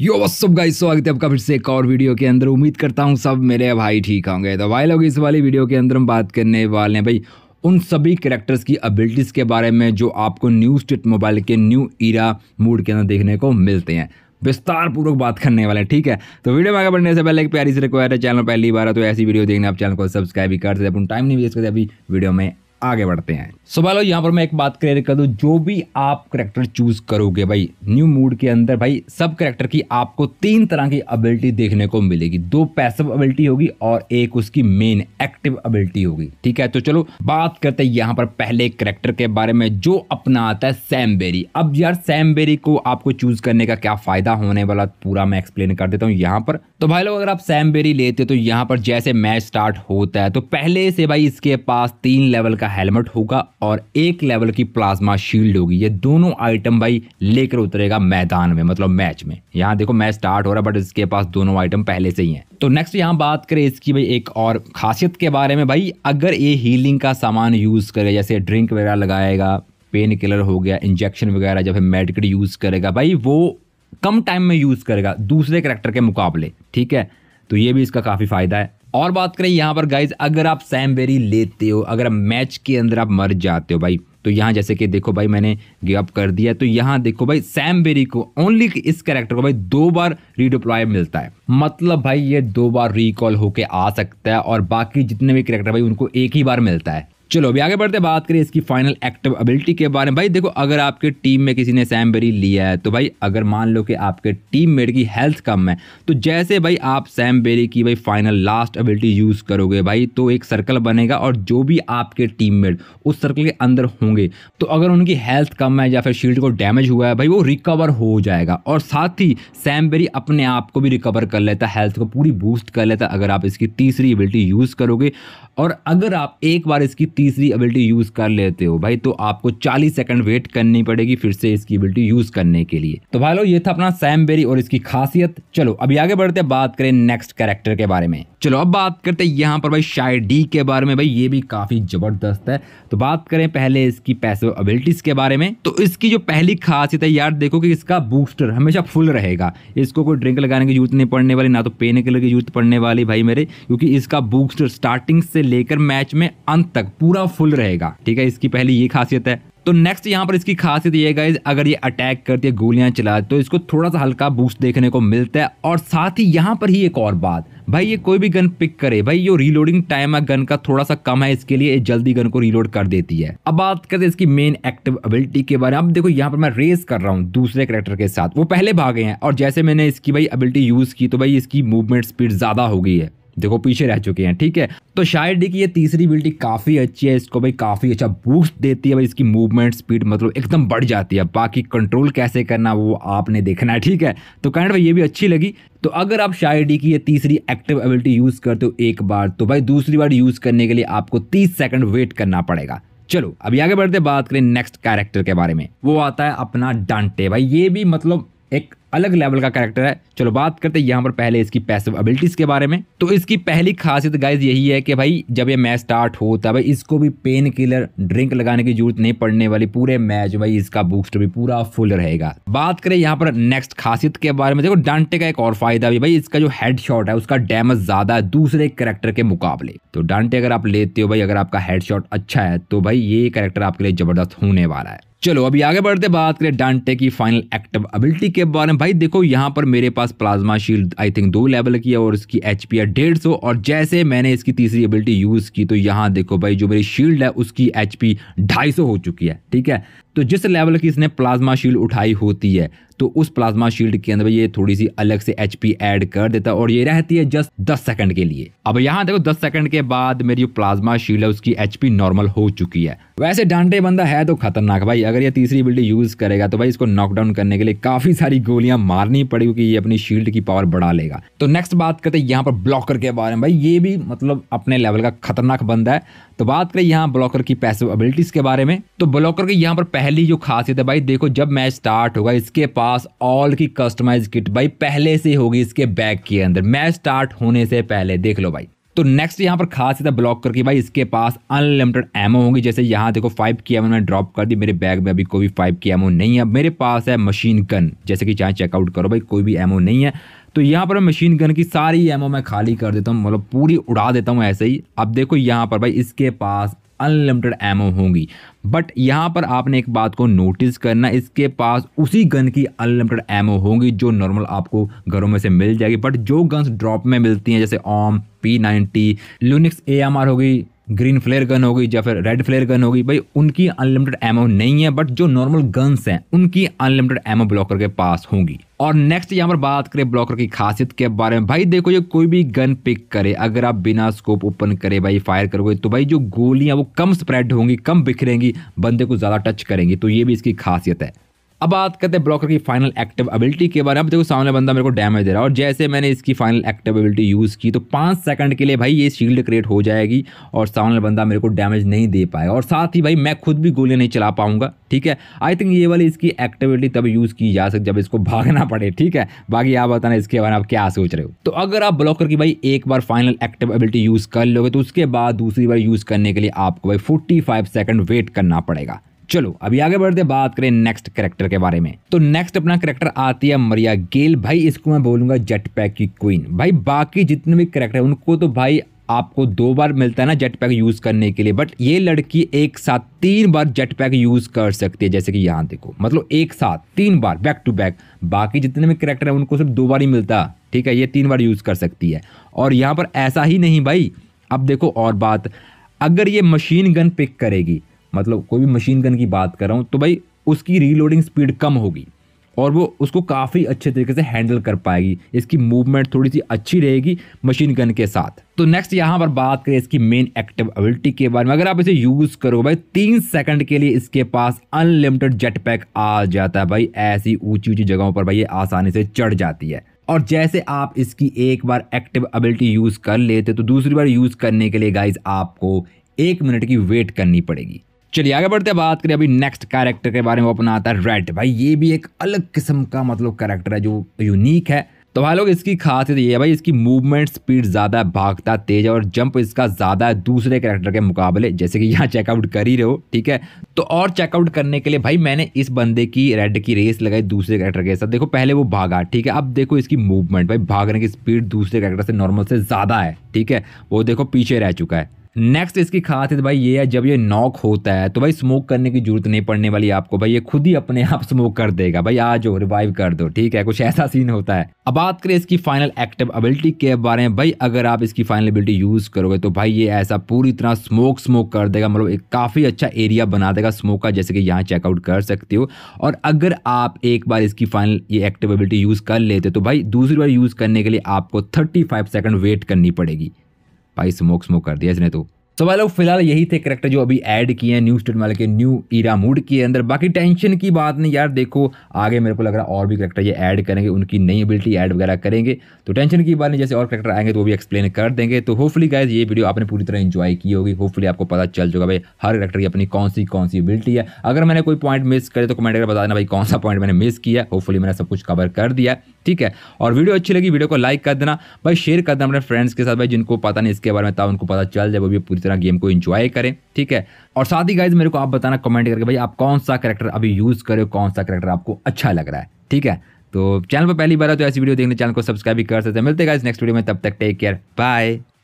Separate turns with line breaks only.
यो का गाइस स्वागत है आपका फिर से एक और वीडियो के अंदर उम्मीद करता हूँ सब मेरे भाई ठीक होंगे तो भाई लोग इस वाली वीडियो के अंदर हम बात करने वाले हैं भाई उन सभी करेक्टर्स की अबिलिटीज़ के बारे में जो आपको न्यू स्टेट मोबाइल के न्यू ईरा मूड के अंदर देखने को मिलते हैं विस्तार पूर्वक बात करने वाले हैं ठीक है तो वीडियो में आगे बढ़ने से पहले एक प्यारी से रिक्वायर है चैनल पहली बार है तो ऐसी वीडियो देखने आप चैनल को सब्सक्राइब भी कर सकते अपन टाइम नहीं वेस्ट करते अभी वीडियो में आगे बढ़ते हैं सो so, भाई यहाँ पर मैं एक बात क्लियर कर दूँ जो भी आप करेक्टर चूज करोगे भाई न्यू मूड के अंदर भाई सब करेक्टर की आपको तीन तरह की एबिलिटी देखने को मिलेगी दो पैसिव एबिलिटी होगी और एक उसकी मेन एक्टिव एबिलिटी होगी ठीक है तो चलो बात करते हैं यहाँ पर पहले करेक्टर के बारे में जो अपना आता है सैमबेरी अब यार सैमबेरी को आपको चूज करने का क्या फायदा होने वाला पूरा मैं एक्सप्लेन कर देता हूँ यहाँ पर तो भाई लोग अगर आप सैमबेरी लेते हो तो यहाँ पर जैसे मैच स्टार्ट होता है तो पहले से भाई इसके पास तीन लेवल का का हेलमेट होगा और एक लेवल की प्लाज्मा शील्ड होगी ये दोनों आइटम भाई लेकर उतरेगा मैदान में मतलब मैच में यहाँ देखो मैच स्टार्ट हो रहा है बट इसके पास दोनों आइटम पहले से ही हैं तो नेक्स्ट यहाँ बात करें इसकी भाई एक और खासियत के बारे में भाई अगर ये हीलिंग का सामान यूज़ करे जैसे ड्रिंक वगैरह लगाएगा पेन किलर हो गया इंजेक्शन वगैरह जब मेडिकल यूज़ करेगा भाई वो कम टाइम में यूज़ करेगा दूसरे करेक्टर के मुकाबले ठीक है तो ये भी इसका काफ़ी फ़ायदा है और बात करें यहाँ पर गाइज अगर आप सैम बेरी लेते हो अगर मैच के अंदर आप मर जाते हो भाई तो यहाँ जैसे कि देखो भाई मैंने गिव अप कर दिया तो यहाँ देखो भाई सैम बेरी को ओनली इस कैरेक्टर को भाई दो बार रीडिप्लॉय मिलता है मतलब भाई ये दो बार रिकॉल होके आ सकता है और बाकी जितने भी कैरेक्टर भाई उनको एक ही बार मिलता है चलो अभी आगे बढ़ते बात करें इसकी फाइनल एक्टिव एबिलिटी के बारे में भाई देखो अगर आपके टीम में किसी ने सैम बेरी लिया है तो भाई अगर मान लो कि आपके टीम मेट की हेल्थ कम है तो जैसे भाई आप सैम बेरी की भाई फाइनल लास्ट एबिलिटी यूज़ करोगे भाई तो एक सर्कल बनेगा और जो भी आपके टीम मेट उस सर्कल के अंदर होंगे तो अगर उनकी हेल्थ कम है या फिर शील्ड को डैमेज हुआ है भाई वो रिकवर हो जाएगा और साथ ही सैम बेरी अपने आप को भी रिकवर कर लेता है हेल्थ को पूरी बूस्ट कर लेता है अगर आप इसकी तीसरी एबिलिटी यूज़ करोगे और अगर आप एक बार इसकी तीसरी एबिलिटी यूज़ कर लेते हो भाई तो आपको चालीस सेकंड वेट करनी पड़ेगी फिर से इसकी एबिलिटी यूज़ करने के लिए तो भाई लोग ये था अपना सैम बेरी और इसकी खासियत चलो अभी आगे बढ़ते बात करें नेक्स्ट कैरेक्टर के बारे में चलो अब बात करते हैं यहाँ पर भाई शायद डी के बारे में भाई ये भी काफ़ी ज़बरदस्त है तो बात करें पहले इसकी पैसे अबिलिटीज के बारे में तो इसकी जो पहली खासियत है यार देखो कि इसका बूस्टर हमेशा फुल रहेगा इसको कोई ड्रिंक लगाने की जरूरत नहीं पड़ने वाली ना तो पेन के लिए जरूरत पड़ने वाली भाई मेरे क्योंकि इसका बूस्टर स्टार्टिंग से लेकर मैच में अंत तक पूरा फुल रहेगा ठीक है इसकी पहली ये खासियत है तो नेक्स्ट यहाँ पर इसकी खासियत ये गाइज अगर ये अटैक करती है गोलियां चला तो इसको थोड़ा सा हल्का बूस्ट देखने को मिलता है और साथ ही यहाँ पर ही एक और बात भाई ये कोई भी गन पिक करे भाई ये रीलोडिंग टाइम है गन का थोड़ा सा कम है इसके लिए ये जल्दी गन को रीलोड कर देती है अब बात करते हैं इसकी मेन एक्टिव एबिलिटी के बारे में अब देखो यहाँ पर मैं रेस कर रहा हूँ दूसरे करेक्टर के साथ वो पहले भागे हैं और जैसे मैंने इसकी भाई एबिलिटी यूज की तो भाई इसकी मूवमेंट स्पीड ज्यादा हो गई है देखो पीछे रह चुके हैं ठीक है तो शायद डी की ये तीसरी बिल्टी काफ़ी अच्छी है इसको भाई काफ़ी अच्छा बूस्ट देती है भाई इसकी मूवमेंट स्पीड मतलब एकदम बढ़ जाती है बाकी कंट्रोल कैसे करना वो आपने देखना है ठीक है तो कैंड भाई ये भी अच्छी लगी तो अगर आप शायद डी की ये तीसरी एक्टिव एबिलिटी यूज़ करते हो एक बार तो भाई दूसरी बार यूज़ करने के लिए आपको तीस सेकेंड वेट करना पड़ेगा चलो अभी आगे बढ़ते बात करें नेक्स्ट कैरेक्टर के बारे में वो आता है अपना डांटे भाई ये भी मतलब एक अलग लेवल का कैरेक्टर है चलो बात करते हैं यहाँ पर पहले इसकी पैसिव एबिलिटीज़ के बारे में तो इसकी पहली खासियत गाइज यही है कि भाई जब ये मैच स्टार्ट है भाई इसको भी पेन किलर ड्रिंक लगाने की जरूरत नहीं पड़ने वाली पूरे मैच भाई इसका बूस्ट भी पूरा फुल रहेगा बात करें यहाँ पर नेक्स्ट खासियत के बारे में देखो डांटे का एक और फायदा भी भाई इसका जो हेड है उसका डैमेज ज्यादा है दूसरे कैरेक्टर के मुकाबले तो डांटे अगर आप लेते हो भाई अगर आपका हेड अच्छा है तो भाई ये कैरेक्टर आपके लिए जबरदस्त होने वाला है चलो अभी आगे बढ़ते बात करें डांटे की फाइनल एक्टिव एबिलिटी के बारे में भाई देखो यहाँ पर मेरे पास प्लाज्मा शील्ड आई थिंक दो लेवल की है और इसकी एच पी है डेढ़ सौ और जैसे मैंने इसकी तीसरी एबिलिटी यूज़ की तो यहाँ देखो भाई जो मेरी शील्ड है उसकी एच पी ढाई सौ हो चुकी है ठीक है तो जिस लेवल की इसने प्लाज्मा शील्ड उठाई होती है तो उस प्लाज्मा शील्ड के अंदर ये थोड़ी सी अलग से एच ऐड कर देता है और ये रहती है जस्ट दस सेकंड के लिए अब यहाँ देखो दस सेकंड के बाद मेरी जो प्लाज्मा शील्ड है उसकी एच नॉर्मल हो चुकी है वैसे डांटे बंदा है तो खतरनाक भाई अगर ये तीसरी बिल्डिंग यूज करेगा तो भाई इसको नॉकडाउन करने के लिए काफी सारी गोलियां मारनी पड़ेगी क्योंकि ये अपनी शील्ड की पावर बढ़ा लेगा तो नेक्स्ट बात करते हैं यहाँ पर ब्लॉकर के बारे में भाई ये भी मतलब अपने लेवल का खतरनाक बंदा है तो बात करें यहाँ ब्लॉकर की पैसिव एबिलिटीज के बारे में तो ब्लॉकर की यहाँ पर पहली जो खासियत है भाई देखो जब मैच स्टार्ट होगा इसके पास ऑल की कस्टमाइज किट भाई पहले से होगी इसके बैग के अंदर मैच स्टार्ट होने से पहले देख लो भाई तो नेक्स्ट यहाँ पर खासियत है ब्लॉक करके भाई इसके पास अनलिमिटेड एमओ होगी जैसे यहाँ देखो फाइव की एमओ मैंने ड्रॉप कर दी मेरे बैग में अभी कोई भी फाइव की एमओ नहीं है मेरे पास है मशीन गन जैसे कि चाहे चेकआउट करो भाई कोई भी एमओ नहीं है तो यहाँ पर मैं मशीन गन की सारी एमओ मैं खाली कर देता हूँ मतलब पूरी उड़ा देता हूँ ऐसे ही अब देखो यहाँ पर भाई इसके पास अनलिमिटेड एमओ होंगी बट यहाँ पर आपने एक बात को नोटिस करना इसके पास उसी गन की अनलिमिटेड एमओ होंगी जो नॉर्मल आपको घरों में से मिल जाएगी बट जो गन्स ड्रॉप में मिलती हैं जैसे ओम पी नाइन्टी लूनिक्स ए एम आर होगी ग्रीन फ्लेयर गन हो गई या फिर रेड फ्लेयर गन हो गई भाई उनकी अनलिमिटेड एमओ नहीं है बट जो नॉर्मल गन्स हैं उनकी अनलिमिटेड एमओ ब्लॉकर के पास होंगी और नेक्स्ट यहाँ पर बात करें ब्लॉकर की खासियत के बारे में भाई देखो ये कोई भी गन पिक करे अगर आप बिना स्कोप ओपन करे भाई फायर करोगे तो भाई जो गोलियाँ वो कम स्प्रेड होंगी कम बिखरेंगी बंदे को ज़्यादा टच करेंगी तो ये भी इसकी खासियत है अब बात करते हैं ब्लॉकर की फाइनल एक्टिव एबिलिटी के बारे में देखो सामने बंदा मेरे को डैमेज दे रहा है और जैसे मैंने इसकी फाइनल एक्टिव एबिलिटी यूज़ की तो पाँच सेकंड के लिए भाई ये शील्ड क्रिएट हो जाएगी और सामने बंदा मेरे को डैमेज नहीं दे पाएगा और साथ ही भाई मैं खुद भी गोलियाँ नहीं चला पाऊंगा ठीक है आई थिंक ये वाली इसकी एक्टिविटी तब यूज़ की जा सकती जब इसको भागना पड़े ठीक है बाकी आप बताना इसके बारे में आप क्या सोच रहे हो तो अगर आप ब्लॉकर की भाई एक बार फाइनल एक्टिव एबिलिटी यूज़ कर लोगे तो उसके बाद दूसरी बार यूज़ करने के लिए आपको भाई फोर्टी फाइव सेकेंड वेट करना पड़ेगा चलो अभी आगे बढ़ते बात करें नेक्स्ट करेक्टर के बारे में तो नेक्स्ट अपना करेक्टर आती है मरिया गेल भाई इसको मैं बोलूंगा जेट पैक की क्वीन भाई बाकी जितने भी करेक्टर उनको तो भाई आपको दो बार मिलता है ना जेट पैक यूज़ करने के लिए बट ये लड़की एक साथ तीन बार जेट पैक यूज़ कर सकती है जैसे कि यहाँ देखो मतलब एक साथ तीन बार बैक टू बैक बाकी जितने भी करेक्टर है उनको सिर्फ दो बार ही मिलता ठीक है ये तीन बार यूज़ कर सकती है और यहाँ पर ऐसा ही नहीं भाई अब देखो और बात अगर ये मशीन गन पिक करेगी मतलब कोई भी मशीन गन की बात कर रहा हूँ तो भाई उसकी रीलोडिंग स्पीड कम होगी और वो उसको काफ़ी अच्छे तरीके से हैंडल कर पाएगी इसकी मूवमेंट थोड़ी सी अच्छी रहेगी मशीन गन के साथ तो नेक्स्ट यहाँ पर बात करें इसकी मेन एक्टिव एबिलिटी के बारे में अगर आप इसे यूज़ करो भाई तीन सेकंड के लिए इसके पास अनलिमिटेड जेट पैक आ जाता है भाई ऐसी ऊंची ऊंची जगहों पर भाई ये आसानी से चढ़ जाती है और जैसे आप इसकी एक बार एक्टिव एबिलिटी यूज़ कर लेते तो दूसरी बार यूज़ करने के लिए गाइज आपको एक मिनट की वेट करनी पड़ेगी चलिए आगे बढ़ते बात करें अभी नेक्स्ट कैरेक्टर के बारे में वो अपना आता है रेड भाई ये भी एक अलग किस्म का मतलब कैरेक्टर है जो यूनिक है तो भाई लोग इसकी खासियत ये है भाई इसकी मूवमेंट स्पीड ज़्यादा है भागता तेज है और जंप इसका ज़्यादा है दूसरे कैरेक्टर के मुकाबले जैसे कि यहाँ चेकआउट कर ही रहे हो ठीक है तो और चेकआउट करने के लिए भाई मैंने इस बंदे की रेड की रेस लगाई दूसरे कैरेक्टर के साथ देखो पहले वो भागा ठीक है अब देखो इसकी मूवमेंट भाई भागने की स्पीड दूसरे कैरेक्टर से नॉर्मल से ज़्यादा है ठीक है वो देखो पीछे रह चुका है नेक्स्ट इसकी खासियत भाई ये है जब ये नॉक होता है तो भाई स्मोक करने की जरूरत नहीं पड़ने वाली आपको भाई ये खुद ही अपने आप स्मोक कर देगा भाई आ जाओ रिवाइव कर दो ठीक है कुछ ऐसा सीन होता है अब बात करें इसकी फाइनल एक्टिव एबिलिटी के बारे में भाई अगर आप इसकी फाइनल एबिलिटी यूज करोगे तो भाई ये ऐसा पूरी तरह स्मोक स्मोक कर देगा मतलब एक काफी अच्छा एरिया बना देगा स्मोक का जैसे कि यहाँ चेकआउट कर सकते हो और अगर आप एक बार इसकी फाइनल ये एक्टिव एबिलिटी यूज कर लेते तो भाई दूसरी बार यूज करने के लिए आपको थर्टी फाइव सेकेंड वेट करनी पड़ेगी भाई स्मोक स्मोक कर दिया इसने तो तो so, भाई लोग फिलहाल यही थे करेक्टर जो अभी ऐड किए हैं न्यू स्टेट वाले के न्यू ईरा मूड के अंदर बाकी टेंशन की बात नहीं यार देखो आगे मेरे को लग रहा है और भी करेक्टर ये ऐड करेंगे उनकी नई एबिलिटी ऐड वगैरह करेंगे तो टेंशन की बात नहीं जैसे और करेक्टर आएंगे तो वो भी एक्सप्लेन कर देंगे तो होपफुली गायज ये वीडियो आपने पूरी तरह इन्जॉय की होगी होपफुली आपको पता चल चुका भाई हर करेक्टर की अपनी कौन सी कौन सी एबिलिटी है अगर मैंने कोई पॉइंट मिस करे तो कमेंट करके बता देना भाई कौन सा पॉइंट मैंने मिस किया होपफुली मैंने सब कुछ कवर कर दिया ठीक है और वीडियो अच्छी लगी वीडियो को लाइक कर देना भाई शेयर कर देना अपने फ्रेंड्स के साथ भाई जिनको पता नहीं इसके बारे में था उनको पता चल जाए वो भी पूरी तरह गेम को इंजॉय करें ठीक है और साथ ही गाइज मेरे को आप बताना कमेंट करके भाई आप कौन सा करेक्टर अभी यूज़ हो कौन सा करेक्टर आपको अच्छा लग रहा है ठीक है तो चैनल पर पहली बार है तो ऐसी वीडियो देखने चैनल को सब्सक्राइब भी कर सकते हैं मिलते हैं गाइज नेक्स्ट वीडियो में तब तक टेक केयर बाय